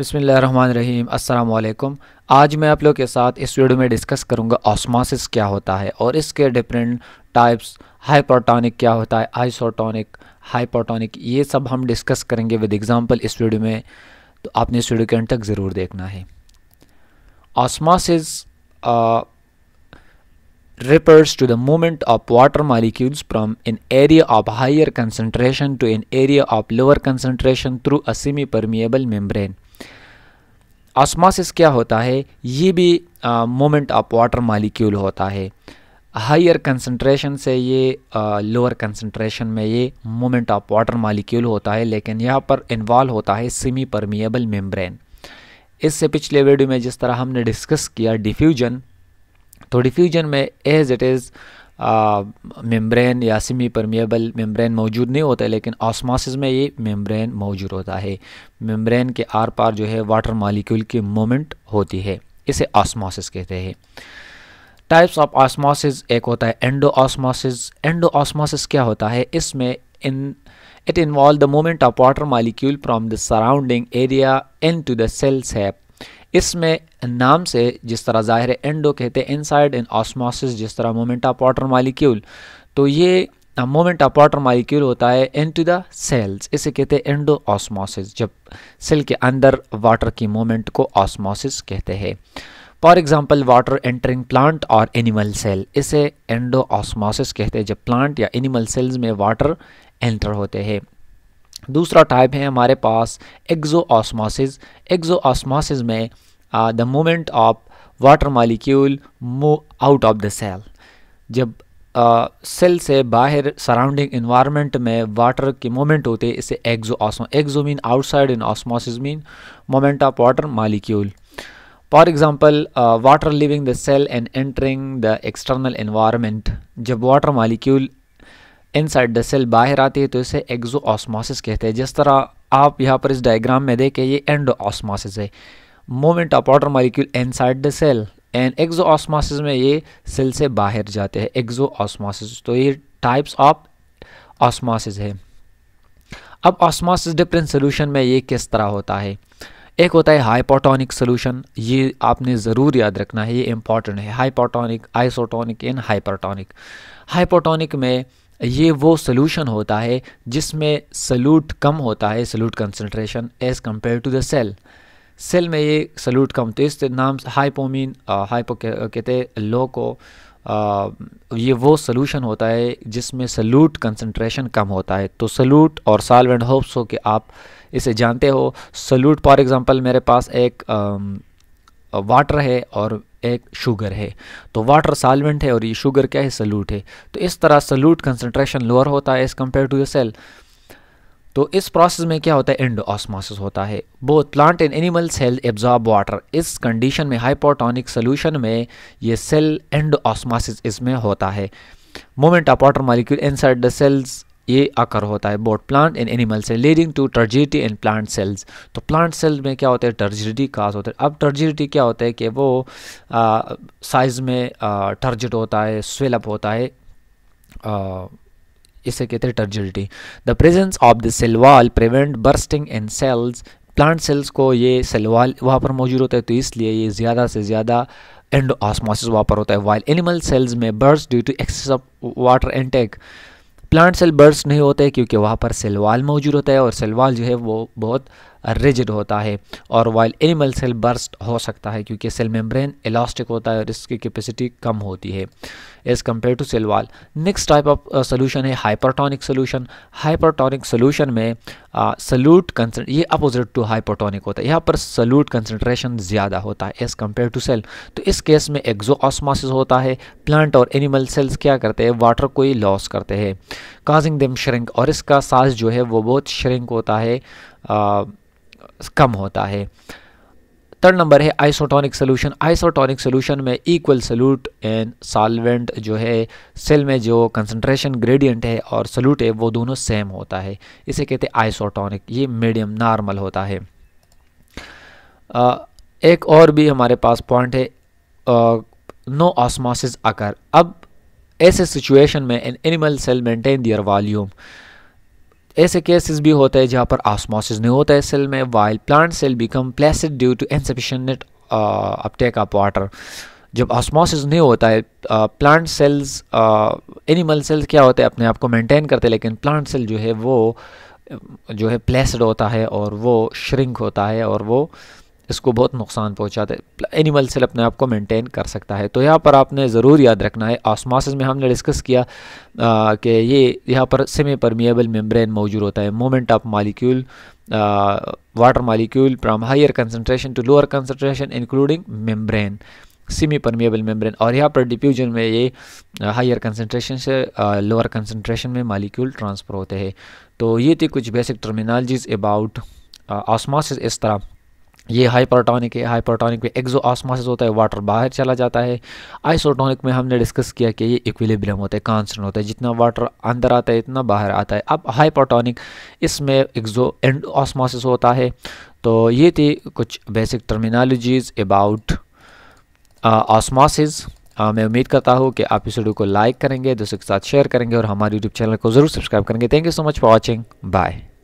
बसमीम अल्लाम आज मैं आप लोग के साथ इस वीडियो में डिस्कस करूंगा ऑस्मासिस क्या होता है और इसके डिफरेंट टाइप्स हाइपोटोनिक क्या होता है आइसोटोनिक हाइपोटोनिक ये सब हम डिस्कस करेंगे विद एग्ज़ाम्पल इस वीडियो में तो आपने इस वीडियो के अंत तक ज़रूर देखना है osmosis refers to the movement of water molecules from an area of higher concentration to an area of lower concentration through a semi permeable membrane. Osmosis क्या होता है ये भी मोमेंट ऑफ वाटर मालिक्यूल होता है हायर कंसनट्रेशन से ये lower concentration में ये मोमेंट ऑफ वाटर मालिक्यूल होता है लेकिन यहाँ पर इन्वॉल्व होता है सेमी परमिएबल मेम्ब्रेन इससे पिछले वीडियो में जिस तरह हमने डिस्कस किया डिफ्यूजन तो डिफ्यूजन में एज इट इज़ मेम्ब्रेन या सिमी परमिएबल मेम्ब्रेन मौजूद नहीं होता है लेकिन ऑस्मोसिस में ये मेम्ब्रेन मौजूद होता है मेम्ब्रेन के आर पार जो है वाटर मालिक्यूल की मोमेंट होती है इसे ऑस्मोसिस कहते हैं टाइप्स ऑफ ऑस्मोसिस एक होता है एंडो ऑस्मोसिस एंडो ऑस्मोसिस क्या होता है इसमें in it involve the movement of water molecule from the surrounding area into the cells sap इसमें नाम से जिस तरह ज़ाहिर है एंडो कहते हैं इनसाइड इन ऑस्मोसिस जिस तरह मोमेंटा पॉटर मालिक्यूल तो ये मोमेंट ऑफ वाटर मालिक्यूल होता है इन टू द सेल्स इसे कहते हैं एंडो ऑस्मोसिस जब सेल के अंदर वाटर की मोमेंट को ऑस्मोसिस कहते हैं for example water entering plant और एनिमल सेल इसे एंडो ऑस्मोसिस कहते हैं जब प्लांट या एनिमल सेल्स में वाटर एंटर होते हैं दूसरा टाइप है हमारे पास एग्जो ऑसमासिस एग्जो ऑसमासिस में the movement of water molecule move out of the cell जब सेल uh, से बाहर सराउंडिंग इन्वायरमेंट में वाटर के मोमेंट होते हैं इसे exo osmo exo mean outside in osmosis mean movement of water molecule for example water leaving the cell and entering the external environment जब water molecule inside the cell बाहर आती है तो इसे एग्जो ऑस्मोसिस कहते हैं जिस तरह आप यहाँ पर इस डायग्राम में देखें ये एंडो ऑस्मोसिस है moment of water molecule inside the cell and exo osmosis में ये सेल से बाहर जाते हैं एग्जो ऑस्मोसिस तो ये टाइप्स ऑफ ऑस्मोसिस है अब ऑस्मोसिस डिफरेंट सोल्यूशन में ये किस तरह होता है एक होता है हाइपोटोनिक सोल्यूशन ये आपने ज़रूर याद रखना है ये इंपॉर्टेंट है hypotonic isotonic and hypertonic hypotonic में ये वो सोल्यूशन होता है जिसमें सल्यूट कम होता है solute concentration as compare to the cell cell में ये सल्यूट कम तो इस नाम हाइपोमीन हाइपो कहते लो को आ, ये वो सोल्यूशन होता है जिसमें सल्यूट कंसनट्रेशन कम होता है तो सल्यूट और साल्व एंड होप्स हो कि आप इसे जानते हो सल्यूट फॉर एग्ज़ाम्पल मेरे पास एक वाटर है और एक शुगर है तो वाटर सॉल्वेंट है और ये शुगर क्या है सल्यूट है तो इस तरह सल्यूट कंसनट्रेशन लोअर होता है as compare to the cell तो इस प्रोसेस में क्या होता है एंड ऑस्मोसिस होता है both plant and animal cell absorb water इस कंडीशन में हाइपोटोनिक सोल्यूशन में ये सेल एंड ऑस्मोसिस इसमें होता है moment of water molecule inside the cells ये आकर होता है both plant and animal cell leading to turgidity and plant cells तो प्लांट सेल्स में क्या होता है टर्जिटी काज होता है अब टर्जिटी क्या होता है कि वो साइज़ में टर्जिट होता है स्वेलअप होता है आ, इसे कहते हैं turgidity the presence of the cell wall prevent bursting in cells plant cells को ये सेलवाल वहाँ पर मौजूद होता है तो इसलिए ये ज़्यादा से ज़्यादा एंड ऑसमोसिस वहाँ पर होता है वाइल एनिमल सेल्स में bursts due to excess of water and plant cell burst नहीं होते क्योंकि वहाँ पर सेलवाल मौजूद होता है और सेलवाल जो है वो बहुत रिजिड होता है और वाइल एनिमल सेल बर्स्ट हो सकता है क्योंकि सेल मेम्ब्रेन इलास्टिक होता है और इसकी कैपेसिटी कम होती है as compare to cell wall next type of solution है हाइपरटोनिक सोल्यूशन हाइपरटोनिक सोल्यूशन में सल्यूट uh, कंसेंट ये अपोजिट टू हाइपरटोनिक होता है यहाँ पर सल्यूट कंसनट्रेशन ज़्यादा होता है एज़ कम्पेयर टू सेल तो इस केस में ऑसमास होता है प्लांट और एनिमल सेल्स क्या करते हैं वाटर को ही लॉस करते हैं काजिंग दम श्रिंक और इसका साज जो है वो बहुत श्रिंक होता है uh, कम होता है थर्ड नंबर है आइसोटोनिक सोल्यूशन आइसोटोनिक सोल्यूशन में इक्वल सोल्यूट एंड सॉल्वेंट जो है सेल में जो कंसनट्रेशन ग्रेडियंट है और सोल्यूट है वो दोनों सेम होता है इसे कहते हैं आइसोटोनिक ये मीडियम नॉर्मल होता है आ, एक और भी हमारे पास पॉइंट है नो ऑस्मोसिस अकर अब ऐसे सिचुएशन में an animal cell maintain their volume ऐसे केसेस भी होते हैं जहाँ पर आसमोसिस नहीं होता है सेल में while plant cell become flaccid due to insufficient uptake of water जब ऑस्मोसिस नहीं होता है प्लांट सेल्स एनिमल सेल्स क्या होते हैं अपने आप को मेंटेन करते हैं लेकिन प्लांट सेल जो है वो जो है प्लेसड होता है और वो श्रिंक होता है और वो इसको बहुत नुकसान पहुँचाते है एनिमल सेल अपने आप को मेनटेन कर सकता है तो यहाँ पर आपने ज़रूर याद रखना है आसमासिस में हमने डिस्कस किया कि ये यहाँ पर सेमी परमिएबल मेम्ब्रेन मौजूद होता है moment of molecule water molecule from higher concentration to lower concentration including membrane semi permeable membrane और यहाँ पर डिफ्यूजन में ये हायर कंसनट्रेशन से लोअर कंसनट्रेशन में मालिक्यूल ट्रांसफ़र होते हैं तो ये थी कुछ बेसिक टर्मिनोलॉजीज़ अबाउट आसमासिस इस तरह ये हाइपरटोनिक है हाइपरटोनिक में एक्जो आसमासिस होता है वाटर बाहर चला जाता है आइसोटोनिक में हमने डिस्कस किया कि ये इक्विलिब्रियम होता है कांस्टेंट होता है जितना वाटर अंदर आता है इतना बाहर आता है अब हाइपरटोनिक इसमें एक्जो एंड ऑसमासिस होता है तो ये थी कुछ बेसिक टर्मिनोलॉजीज़ अबाउट ऑसमासिस मैं उम्मीद करता हूँ कि आप इस वीडियो को लाइक करेंगे दोस्तों के साथ शेयर करेंगे और हमारे यूट्यूब चैनल को ज़रूर सब्सक्राइब करेंगे thank you so much for watching bye